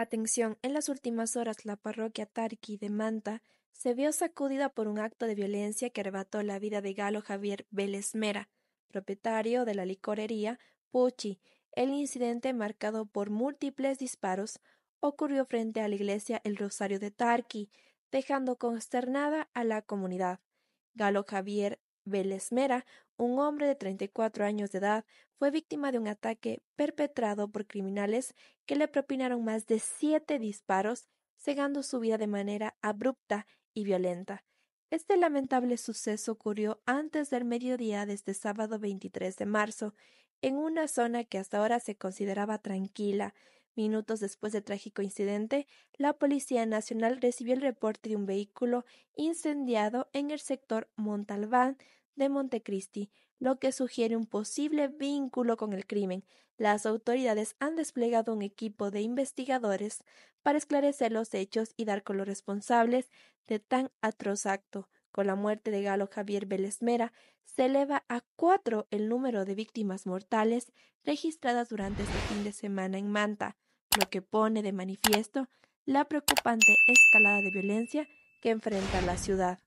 Atención, en las últimas horas la parroquia Tarqui de Manta se vio sacudida por un acto de violencia que arrebató la vida de Galo Javier Vélez Mera, propietario de la licorería Puchi. El incidente, marcado por múltiples disparos, ocurrió frente a la iglesia El Rosario de Tarqui, dejando consternada a la comunidad. Galo Javier Vélez un hombre de treinta y cuatro años de edad, fue víctima de un ataque perpetrado por criminales que le propinaron más de siete disparos, cegando su vida de manera abrupta y violenta. Este lamentable suceso ocurrió antes del mediodía de este sábado 23 de marzo, en una zona que hasta ahora se consideraba tranquila, Minutos después del trágico incidente, la Policía Nacional recibió el reporte de un vehículo incendiado en el sector Montalbán de Montecristi, lo que sugiere un posible vínculo con el crimen. Las autoridades han desplegado un equipo de investigadores para esclarecer los hechos y dar con los responsables de tan atroz acto. Con la muerte de Galo Javier Belesmera, se eleva a cuatro el número de víctimas mortales registradas durante este fin de semana en Manta lo que pone de manifiesto la preocupante escalada de violencia que enfrenta la ciudad.